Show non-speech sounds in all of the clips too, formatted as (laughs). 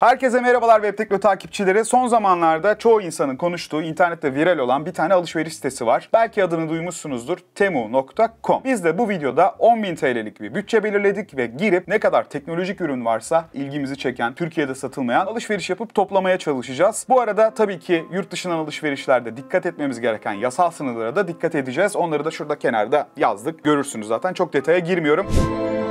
Herkese merhabalar Web Tekno takipçileri. Son zamanlarda çoğu insanın konuştuğu internette viral olan bir tane alışveriş sitesi var. Belki adını duymuşsunuzdur. Temu.com. Biz de bu videoda 10.000 TL'lik bir bütçe belirledik ve girip ne kadar teknolojik ürün varsa ilgimizi çeken, Türkiye'de satılmayan alışveriş yapıp toplamaya çalışacağız. Bu arada tabii ki yurt dışından alışverişlerde dikkat etmemiz gereken yasal sınırlara da dikkat edeceğiz. Onları da şurada kenarda yazdık. Görürsünüz zaten. Çok detaya girmiyorum. Müzik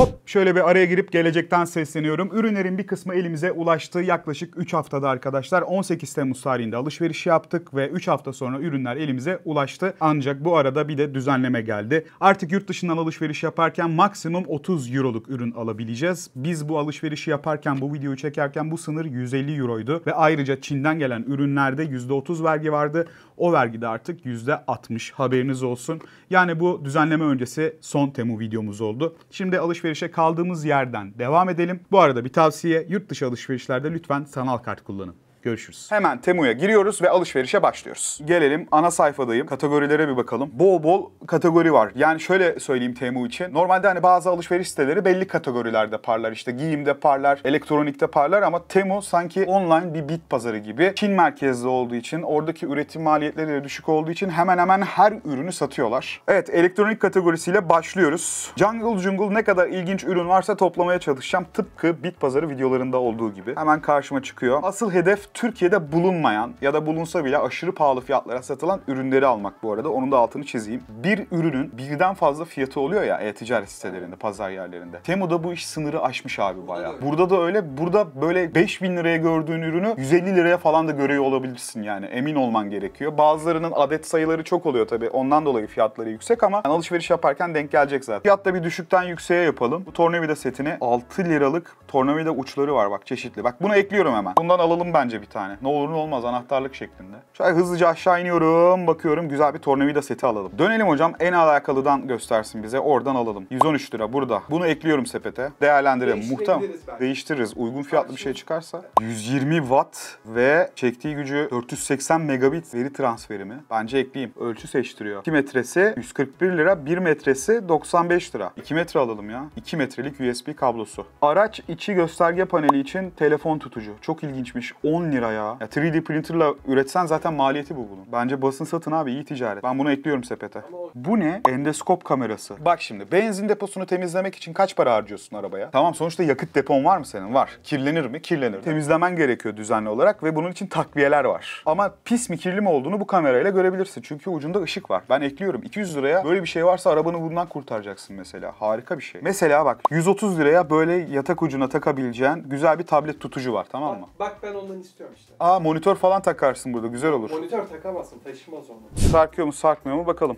ほっ Şöyle bir araya girip gelecekten sesleniyorum. Ürünlerin bir kısmı elimize ulaştı yaklaşık 3 haftada arkadaşlar. 18 Temmuz tarihinde alışveriş yaptık ve 3 hafta sonra ürünler elimize ulaştı. Ancak bu arada bir de düzenleme geldi. Artık yurt dışından alışveriş yaparken maksimum 30 euroluk ürün alabileceğiz. Biz bu alışverişi yaparken bu videoyu çekerken bu sınır 150 euroydu ve ayrıca Çin'den gelen ürünlerde %30 vergi vardı. O vergi de artık %60 haberiniz olsun. Yani bu düzenleme öncesi son Temu videomuz oldu. Şimdi alışverişe kaldığımız yerden devam edelim. Bu arada bir tavsiye yurt dışı alışverişlerde lütfen sanal kart kullanın. Görüşürüz. Hemen Temu'ya giriyoruz ve alışverişe başlıyoruz. Gelelim ana sayfadayım. Kategorilere bir bakalım. Bol bol kategori var. Yani şöyle söyleyeyim Temu için. Normalde hani bazı alışveriş siteleri belli kategorilerde parlar. İşte giyimde parlar, elektronikte parlar ama Temu sanki online bir bit pazarı gibi. Çin merkezli olduğu için, oradaki üretim maliyetleri de düşük olduğu için hemen hemen her ürünü satıyorlar. Evet, elektronik kategorisiyle başlıyoruz. Jungle Jungle ne kadar ilginç ürün varsa toplamaya çalışacağım. Tıpkı bit pazarı videolarında olduğu gibi. Hemen karşıma çıkıyor. Asıl hedef Türkiye'de bulunmayan ya da bulunsa bile aşırı pahalı fiyatlara satılan ürünleri almak bu arada. Onun da altını çizeyim. Bir ürünün birden fazla fiyatı oluyor ya e-ticaret sitelerinde, pazar yerlerinde. Temo'da bu iş sınırı aşmış abi bayağı. Burada da öyle. Burada böyle 5000 liraya gördüğün ürünü 150 liraya falan da görüyor olabilirsin yani. Emin olman gerekiyor. Bazılarının adet sayıları çok oluyor tabii. Ondan dolayı fiyatları yüksek ama yani alışveriş yaparken denk gelecek zaten. Fiyat da bir düşükten yükseğe yapalım. Bu tornavida setine 6 liralık tornavida uçları var bak çeşitli. Bak bunu ekliyorum hemen. Bundan alalım bence bir tane. Ne olur ne olmaz anahtarlık şeklinde. Şöyle hızlıca aşağı iniyorum. Bakıyorum güzel bir tornavida seti alalım. Dönelim hocam. En alakalıdan göstersin bize. Oradan alalım. 113 lira burada. Bunu ekliyorum sepete. Değerlendirelim. muhtemel değiştiririz. Uygun fiyatlı bir şey çıkarsa. 120 watt ve çektiği gücü 480 megabit veri transferimi. Bence ekleyeyim. Ölçü seçtiriyor. 2 metresi 141 lira. 1 metresi 95 lira. 2 metre alalım ya. 2 metrelik USB kablosu. Araç içi gösterge paneli için telefon tutucu. Çok ilginçmiş. 10 lira ya. ya 3D printerla üretsen zaten maliyeti bu bunun. Bence basın satın abi iyi ticaret. Ben bunu ekliyorum sepete. Bu ne? Endoskop kamerası. Bak şimdi benzin deposunu temizlemek için kaç para harcıyorsun arabaya? Tamam sonuçta yakıt depon var mı senin? Var. Kirlenir mi? Kirlenir. Temizlemen gerekiyor düzenli olarak ve bunun için takviyeler var. Ama pis mi kirli mi olduğunu bu kamerayla görebilirsin. Çünkü ucunda ışık var. Ben ekliyorum. 200 liraya böyle bir şey varsa arabanı bundan kurtaracaksın mesela. Harika bir şey. Mesela bak 130 liraya böyle yatak ucuna takabileceğin güzel bir tablet tutucu var tamam mı? Bak, bak ben ondan istiyorum istiyorum işte. Aa monitör falan takarsın burada güzel olur. Monitör takamazsın taşımaz onu. Sarkıyor mu sarkmıyor mu bakalım.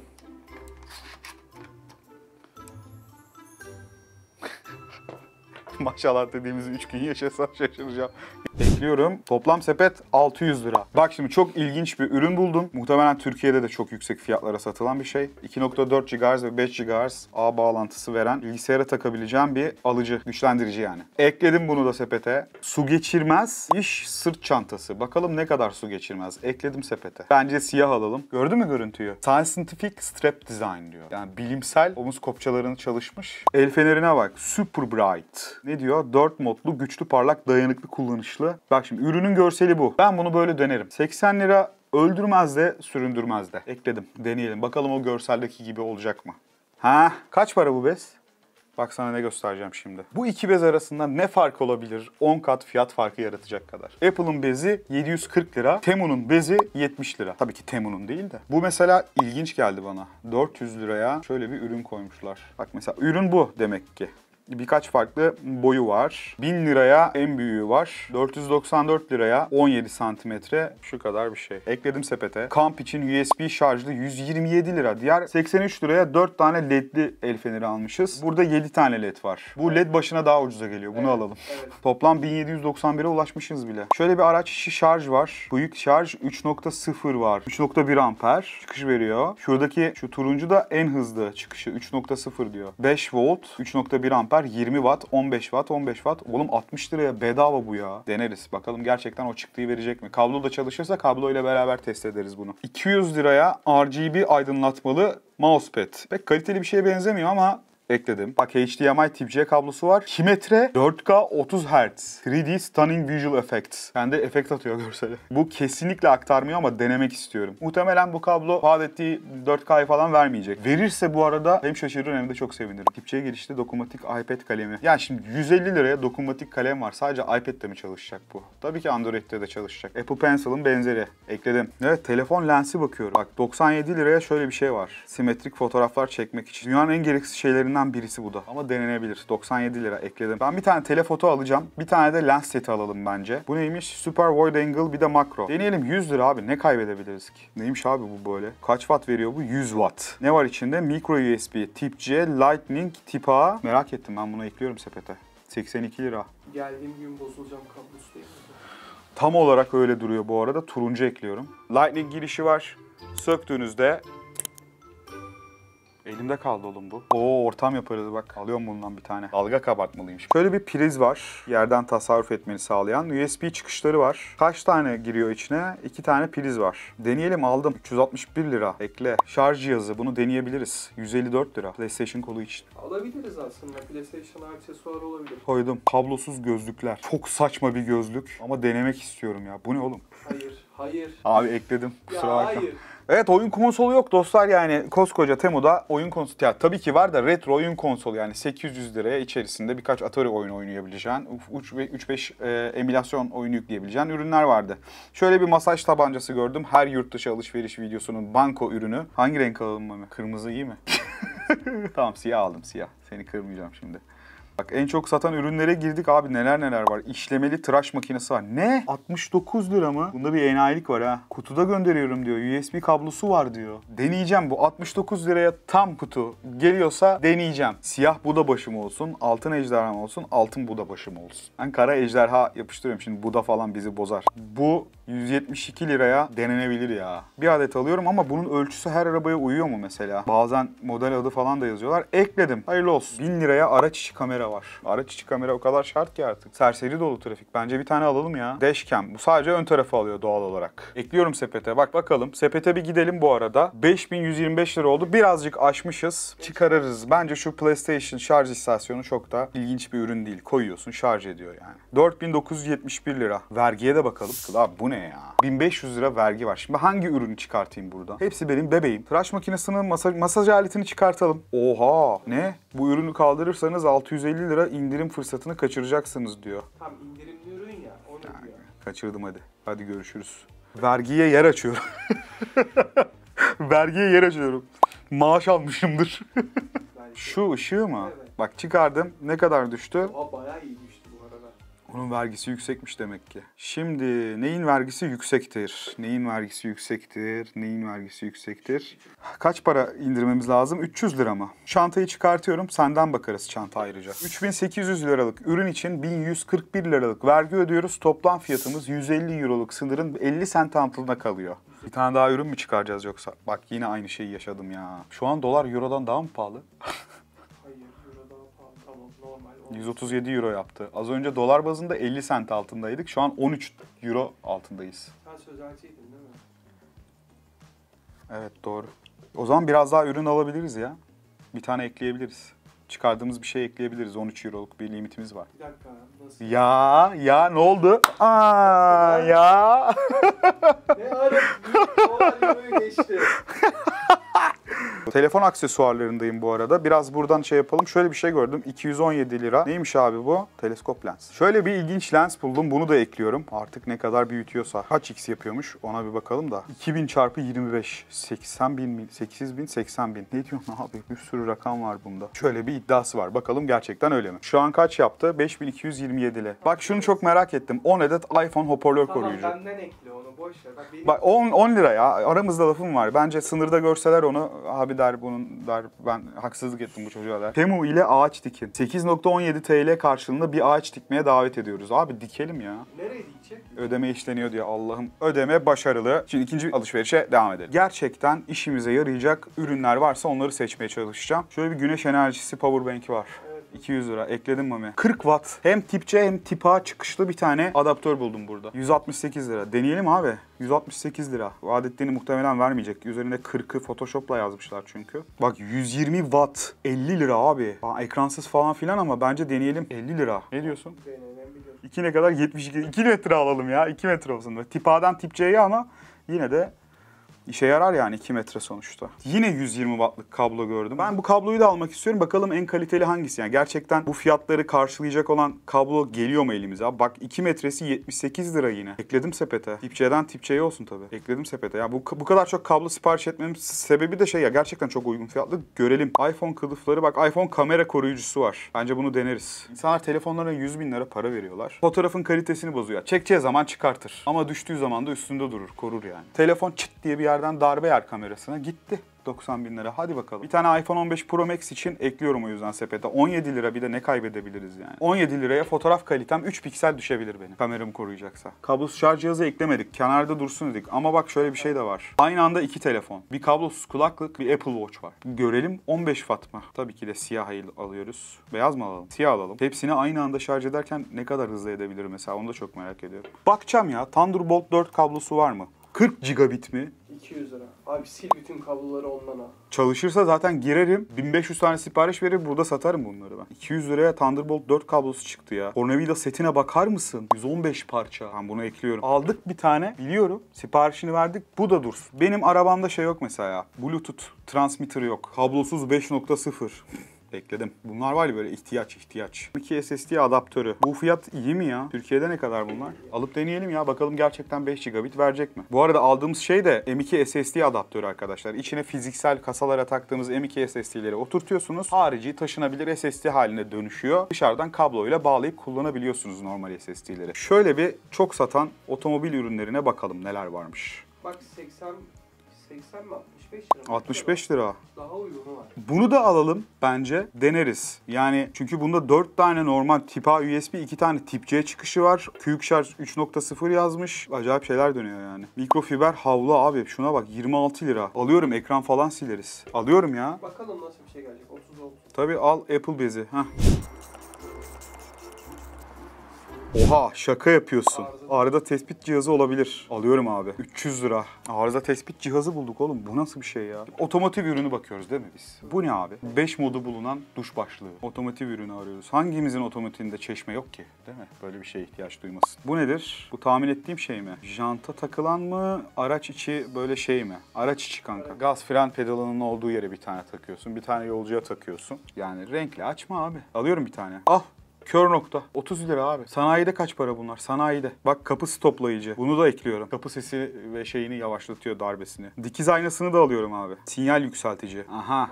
(laughs) Maşallah dediğimiz 3 gün yaşasa şaşıracağım ekliyorum. Toplam sepet 600 lira. Bak şimdi çok ilginç bir ürün buldum. Muhtemelen Türkiye'de de çok yüksek fiyatlara satılan bir şey. 2.4 GHz ve 5 GHz ağ bağlantısı veren bilgisayara takabileceğim bir alıcı, güçlendirici yani. Ekledim bunu da sepete. Su geçirmez iş sırt çantası. Bakalım ne kadar su geçirmez. Ekledim sepete. Bence siyah alalım. Gördün mü görüntüyü? Scientific strap design diyor. Yani bilimsel omuz kopçalarını çalışmış. El fenerine bak. Super bright. Ne diyor? 4 modlu, güçlü, parlak, dayanıklı, kullanışlı Bak şimdi ürünün görseli bu. Ben bunu böyle denerim. 80 lira öldürmez de süründürmez de. Ekledim. Deneyelim. Bakalım o görseldeki gibi olacak mı? Ha, kaç para bu bez? Bak sana ne göstereceğim şimdi. Bu iki bez arasında ne fark olabilir 10 kat fiyat farkı yaratacak kadar. Apple'ın bezi 740 lira, Temu'nun bezi 70 lira. Tabii ki Temu'nun değil de. Bu mesela ilginç geldi bana. 400 liraya şöyle bir ürün koymuşlar. Bak mesela ürün bu demek ki birkaç farklı boyu var. 1000 liraya en büyüğü var. 494 liraya 17 santimetre şu kadar bir şey. Ekledim sepete. Kamp için USB şarjlı 127 lira. Diğer 83 liraya 4 tane ledli el feneri almışız. Burada 7 tane led var. Bu led başına daha ucuza geliyor. Bunu evet, alalım. Evet. Toplam 1791'e ulaşmışız bile. Şöyle bir araç işi şarj var. Büyük şarj 3.0 var. 3.1 amper çıkış veriyor. Şuradaki şu turuncu da en hızlı çıkışı 3.0 diyor. 5 volt 3.1 amper Ver 20 watt, 15 watt, 15 watt. Oğlum 60 liraya bedava bu ya. Deneriz. Bakalım gerçekten o çıktığı verecek mi? Kablo da çalışırsa kablo ile beraber test ederiz bunu. 200 liraya RGB aydınlatmalı mousepad. Pek kaliteli bir şeye benzemiyor ama ekledim. Bak HDMI Tip-C kablosu var. Kimetre 4K 30 Hz. 3D Stunning Visual Effects. Bende yani efekt atıyor (laughs) görseli. Bu kesinlikle aktarmıyor ama denemek istiyorum. Muhtemelen bu kablo vaat ettiği 4K'yı falan vermeyecek. Verirse bu arada hem şaşırırım hem de çok sevinirim. Tip-C'ye girişli dokunmatik iPad kalemi. Yani şimdi 150 liraya dokunmatik kalem var. Sadece iPad'de mi çalışacak bu? Tabii ki Android'de de çalışacak. Apple Pencil'ın benzeri. Ekledim. Evet telefon lensi bakıyorum. Bak 97 liraya şöyle bir şey var. Simetrik fotoğraflar çekmek için. Dünyanın en gereksiz şeylerini ürünlerinden birisi bu da. Ama denenebilir. 97 lira ekledim. Ben bir tane telefoto alacağım. Bir tane de lens seti alalım bence. Bu neymiş? Super wide angle bir de makro. Deneyelim 100 lira abi. Ne kaybedebiliriz ki? Neymiş abi bu böyle? Kaç watt veriyor bu? 100 watt. Ne var içinde? Micro USB, tip C, lightning, tip A. Merak ettim ben bunu ekliyorum sepete. 82 lira. Geldiğim gün bozulacağım kablosu Tam olarak öyle duruyor bu arada. Turuncu ekliyorum. Lightning girişi var. Söktüğünüzde Elimde kaldı oğlum bu. Oo ortam yaparız bak. Alıyorum bundan bir tane. Dalga şimdi. Şöyle bir priz var. Yerden tasarruf etmeni sağlayan. USB çıkışları var. Kaç tane giriyor içine? İki tane priz var. Deneyelim aldım. 361 lira. Ekle. Şarj cihazı. Bunu deneyebiliriz. 154 lira. PlayStation kolu için. Alabiliriz aslında. PlayStation aksesuarı olabilir. Koydum. Kablosuz gözlükler. Çok saçma bir gözlük. Ama denemek istiyorum ya. Bu ne oğlum? Hayır. Hayır. Abi ekledim. Kusura bakma. Hayır. Evet oyun konsolu yok dostlar yani koskoca Temu'da oyun konsolu. Ya tabii ki var da retro oyun konsolu yani 800 liraya içerisinde birkaç Atari oyunu oynayabileceğin, 3-5 e, emülasyon oyunu yükleyebileceğin ürünler vardı. Şöyle bir masaj tabancası gördüm. Her yurt dışı alışveriş videosunun banko ürünü. Hangi renk alalım mı? Kırmızı iyi mi? (laughs) tamam siyah aldım siyah. Seni kırmayacağım şimdi. Bak en çok satan ürünlere girdik abi neler neler var. İşlemeli tıraş makinesi var. Ne? 69 lira mı? Bunda bir enayilik var ha. Kutuda gönderiyorum diyor. USB kablosu var diyor. Deneyeceğim bu 69 liraya tam kutu. Geliyorsa deneyeceğim. Siyah buda başım olsun, altın ejderham olsun, altın buda başım olsun. Ben kara ejderha yapıştırıyorum şimdi buda falan bizi bozar. Bu 172 liraya denenebilir ya. Bir adet alıyorum ama bunun ölçüsü her arabaya uyuyor mu mesela? Bazen model adı falan da yazıyorlar. Ekledim. Hayırlı olsun. 1000 liraya araç içi kamera var. Araç içi kamera o kadar şart ki artık. Serseri dolu trafik. Bence bir tane alalım ya. Dashcam. Bu sadece ön tarafı alıyor doğal olarak. Ekliyorum sepete. Bak bakalım. Sepete bir gidelim bu arada. 5125 lira oldu. Birazcık aşmışız. Çıkarırız. Bence şu PlayStation şarj istasyonu çok da ilginç bir ürün değil. Koyuyorsun şarj ediyor yani. 4971 lira. Vergiye de bakalım. Abi bu ne ya? 1500 lira vergi var. Şimdi hangi ürünü çıkartayım burada? Hepsi benim bebeğim. Tıraş makinesinin masaj, masaj aletini çıkartalım. Oha ne? Bu ürünü kaldırırsanız 650 lira indirim fırsatını kaçıracaksınız diyor. Tam indirimli ürün ya onu yani, diyor. Kaçırdım hadi. Hadi görüşürüz. Vergiye yer açıyorum. (laughs) Vergiye yer açıyorum. Maaş almışımdır. Şu ışığı mı? Evet. Bak çıkardım. Ne kadar düştü? Oha bayağı iyi. Bunun vergisi yüksekmiş demek ki. Şimdi neyin vergisi yüksektir? Neyin vergisi yüksektir? Neyin vergisi yüksektir? Kaç para indirmemiz lazım? 300 lira mı? Çantayı çıkartıyorum. Senden bakarız çanta ayrıca. 3800 liralık ürün için 1141 liralık vergi ödüyoruz. Toplam fiyatımız 150 euroluk sınırın 50 sent altında kalıyor. Bir tane daha ürün mü çıkaracağız yoksa? Bak yine aynı şeyi yaşadım ya. Şu an dolar eurodan daha mı pahalı? (laughs) 137 euro yaptı. Az önce dolar bazında 50 sent altındaydık. Şu an 13 euro altındayız. Sen sözelciydin değil mi? Evet doğru. O zaman biraz daha ürün alabiliriz ya. Bir tane ekleyebiliriz. Çıkardığımız bir şey ekleyebiliriz. 13 euroluk bir limitimiz var. Bir dakika nasıl? Ya ya ne oldu? Aa ya. ne ara (laughs) dolar euroyu geçti. Telefon aksesuarlarındayım bu arada. Biraz buradan şey yapalım. Şöyle bir şey gördüm. 217 lira. Neymiş abi bu? Teleskop lens. Şöyle bir ilginç lens buldum. Bunu da ekliyorum. Artık ne kadar büyütüyorsa. Kaç x yapıyormuş ona bir bakalım da. 2000 çarpı 25. 80 bin, 8 bin, 80 bin. Ne diyorsun abi? Bir sürü rakam var bunda. Şöyle bir iddiası var. Bakalım gerçekten öyle mi? Şu an kaç yaptı? 5227 ile. Bak şunu çok merak ettim. 10 adet iPhone hoparlör tamam, koruyucu. Tamam benden ekle onu. Boş ver. Bak, benim... Bak 10, 10 lira ya. Aramızda lafım var. Bence sınırda görseler onu abi abi der bunun der ben haksızlık ettim bu çocuğa der. Temu ile ağaç dikin. 8.17 TL karşılığında bir ağaç dikmeye davet ediyoruz. Abi dikelim ya. Nereye dikecek? Ödeme işleniyor diye. Allah'ım. Ödeme başarılı. Şimdi ikinci alışverişe devam edelim. Gerçekten işimize yarayacak ürünler varsa onları seçmeye çalışacağım. Şöyle bir güneş enerjisi banki var. Evet. 200 lira. Ekledim mami. 40 watt. Hem tipçe hem tipa çıkışlı bir tane adaptör buldum burada. 168 lira. Deneyelim abi. 168 lira. Adetlerini muhtemelen vermeyecek. Üzerinde 40'ı Photoshop'la yazmışlar çünkü. Bak 120 watt. 50 lira abi. Aa, ekransız falan filan ama bence deneyelim. 50 lira. Ne diyorsun? Deneyelim. 2 ne kadar? 72. 2 metre alalım ya. 2 metre olsun. Tipadan A'dan tip ama yine de İşe yarar yani 2 metre sonuçta. Yine 120 wattlık kablo gördüm. Ben bu kabloyu da almak istiyorum. Bakalım en kaliteli hangisi? Yani gerçekten bu fiyatları karşılayacak olan kablo geliyor mu elimize? Abi bak 2 metresi 78 lira yine. Ekledim sepete. Tipçeden tipçeye olsun tabii. Ekledim sepete. Yani bu, bu kadar çok kablo sipariş etmemin sebebi de şey ya gerçekten çok uygun fiyatlı. Görelim. iPhone kılıfları bak iPhone kamera koruyucusu var. Bence bunu deneriz. İnsanlar telefonlarına 100 bin lira para veriyorlar. Fotoğrafın kalitesini bozuyor. Çekeceği zaman çıkartır. Ama düştüğü zaman da üstünde durur. Korur yani. Telefon çıt diye bir yer yerden darbe yer kamerasına gitti. 90 bin lira hadi bakalım. Bir tane iPhone 15 Pro Max için ekliyorum o yüzden sepete. 17 lira bir de ne kaybedebiliriz yani. 17 liraya fotoğraf kalitem 3 piksel düşebilir benim kameram koruyacaksa. Kablosuz şarj cihazı eklemedik. Kenarda dursun dedik. Ama bak şöyle bir şey de var. Aynı anda iki telefon. Bir kablosuz kulaklık bir Apple Watch var. Görelim 15 Fatma. Tabii ki de siyah alıyoruz. Beyaz mı alalım? Siyah alalım. Hepsini aynı anda şarj ederken ne kadar hızlı edebilir mesela onu da çok merak ediyorum. Bakacağım ya Thunderbolt 4 kablosu var mı? 40 gigabit mi? 200 lira. Abi sil bütün kabloları ondan al. Çalışırsa zaten girerim. 1500 tane sipariş verir burada satarım bunları ben. 200 liraya Thunderbolt 4 kablosu çıktı ya. Tornavida setine bakar mısın? 115 parça. Ben bunu ekliyorum. Aldık bir tane. Biliyorum. Siparişini verdik. Bu da dursun. Benim arabamda şey yok mesela. Bluetooth transmitter yok. Kablosuz 5.0 ekledim. Bunlar var ya böyle ihtiyaç ihtiyaç. 2 SSD adaptörü. Bu fiyat iyi mi ya? Türkiye'de ne kadar bunlar? Alıp deneyelim ya bakalım gerçekten 5 gigabit verecek mi? Bu arada aldığımız şey de M2 SSD adaptörü arkadaşlar. İçine fiziksel kasalara taktığımız M2 SSD'leri oturtuyorsunuz. Harici taşınabilir SSD haline dönüşüyor. Dışarıdan kabloyla bağlayıp kullanabiliyorsunuz normal SSD'leri. Şöyle bir çok satan otomobil ürünlerine bakalım neler varmış. Bak 80 80 mi 60 65 lira. 65 lira. Daha uygun var. Bunu da alalım bence deneriz. Yani çünkü bunda 4 tane normal tip A USB, 2 tane tip C çıkışı var. Küyük şarj 3.0 yazmış. Acayip şeyler dönüyor yani. Mikrofiber havlu abi şuna bak 26 lira. Alıyorum ekran falan sileriz. Alıyorum ya. Bakalım nasıl bir şey gelecek. 30 oldu. Tabii al Apple bezi. Heh. Oha şaka yapıyorsun. Arıza tespit cihazı olabilir. Alıyorum abi. 300 lira. Arıza tespit cihazı bulduk oğlum. Bu nasıl bir şey ya? Otomotiv ürünü bakıyoruz değil mi biz? Bu ne abi? 5 modu bulunan duş başlığı. Otomotiv ürünü arıyoruz. Hangimizin otomotivinde çeşme yok ki? Değil mi? Böyle bir şeye ihtiyaç duymasın. Bu nedir? Bu tahmin ettiğim şey mi? Janta takılan mı? Araç içi böyle şey mi? Araç içi kanka. Gaz fren pedalının olduğu yere bir tane takıyorsun. Bir tane yolcuya takıyorsun. Yani renkli açma abi. Alıyorum bir tane. Ah. Kör nokta. 30 lira abi. Sanayide kaç para bunlar? Sanayide. Bak kapı stoplayıcı. Bunu da ekliyorum. Kapı sesi ve şeyini yavaşlatıyor darbesini. Dikiz aynasını da alıyorum abi. Sinyal yükseltici. Aha.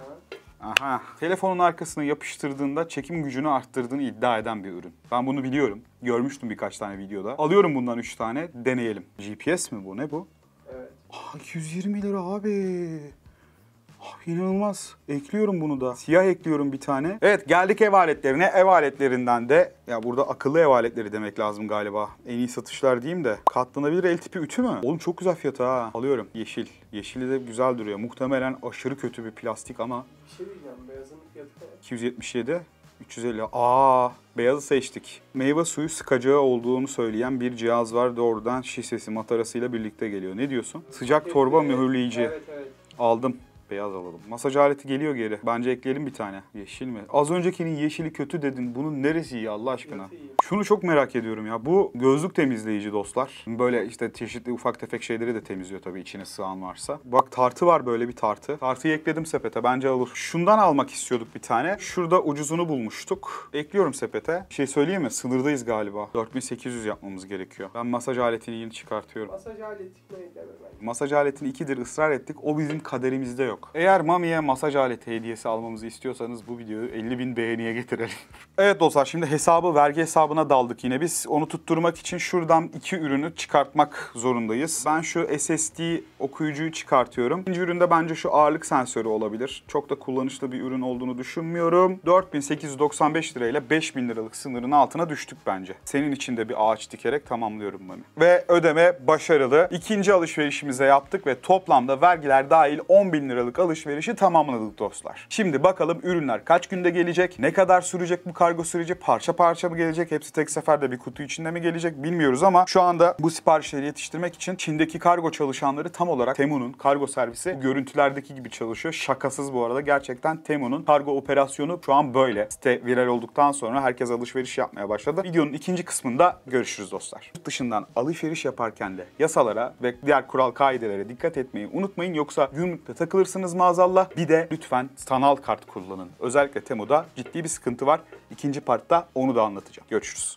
Aha. Telefonun arkasına yapıştırdığında çekim gücünü arttırdığını iddia eden bir ürün. Ben bunu biliyorum. Görmüştüm birkaç tane videoda. Alıyorum bundan 3 tane. Deneyelim. GPS mi bu? Ne bu? Evet. Aa, 120 lira abi. Ah, inanılmaz. Ekliyorum bunu da. Siyah ekliyorum bir tane. Evet geldik ev aletlerine. Ev aletlerinden de ya burada akıllı ev aletleri demek lazım galiba. En iyi satışlar diyeyim de. Katlanabilir el tipi ütü mü? Oğlum çok güzel fiyatı ha. Alıyorum. Yeşil. Yeşili de güzel duruyor. Muhtemelen aşırı kötü bir plastik ama. Bir şey diyeceğim. Beyazının fiyatı 277. 350. Aa, beyazı seçtik. Meyve suyu sıkacağı olduğunu söyleyen bir cihaz var. Doğrudan şişesi matarasıyla birlikte geliyor. Ne diyorsun? Sıcak torba mühürleyici. Evet, evet. Aldım beyaz alalım. Masaj aleti geliyor geri. Bence ekleyelim bir tane. Yeşil mi? Az öncekinin yeşili kötü dedin. Bunun neresi iyi Allah aşkına? Şunu çok merak ediyorum ya. Bu gözlük temizleyici dostlar. Böyle işte çeşitli ufak tefek şeyleri de temizliyor tabii içine sığan varsa. Bak tartı var böyle bir tartı. Tartıyı ekledim sepete. Bence olur. Şundan almak istiyorduk bir tane. Şurada ucuzunu bulmuştuk. Ekliyorum sepete. şey söyleyeyim mi? Sınırdayız galiba. 4800 yapmamız gerekiyor. Ben masaj aletini yeni çıkartıyorum. Masaj aleti ne eklemem? Masaj aletini ikidir ısrar ettik. O bizim kaderimizde yok yok. Eğer Mami'ye masaj aleti hediyesi almamızı istiyorsanız bu videoyu 50 bin beğeniye getirelim. (laughs) evet dostlar şimdi hesabı vergi hesabına daldık yine biz. Onu tutturmak için şuradan iki ürünü çıkartmak zorundayız. Ben şu SSD okuyucuyu çıkartıyorum. İkinci üründe bence şu ağırlık sensörü olabilir. Çok da kullanışlı bir ürün olduğunu düşünmüyorum. 4895 lirayla 5000 liralık sınırın altına düştük bence. Senin için de bir ağaç dikerek tamamlıyorum Mami. Ve ödeme başarılı. İkinci alışverişimize yaptık ve toplamda vergiler dahil 10 bin liralık liralık alışverişi tamamladık dostlar. Şimdi bakalım ürünler kaç günde gelecek? Ne kadar sürecek bu kargo süreci? Parça parça mı gelecek? Hepsi tek seferde bir kutu içinde mi gelecek bilmiyoruz ama şu anda bu siparişleri yetiştirmek için Çin'deki kargo çalışanları tam olarak Temu'nun kargo servisi görüntülerdeki gibi çalışıyor. Şakasız bu arada gerçekten Temu'nun kargo operasyonu şu an böyle. Site viral olduktan sonra herkes alışveriş yapmaya başladı. Videonun ikinci kısmında görüşürüz dostlar. Yurt dışından alışveriş yaparken de yasalara ve diğer kural kaidelere dikkat etmeyi unutmayın yoksa gümrükte takılırsınız kullanırsınız maazallah. Bir de lütfen sanal kart kullanın. Özellikle Temu'da ciddi bir sıkıntı var. İkinci partta onu da anlatacağım. Görüşürüz.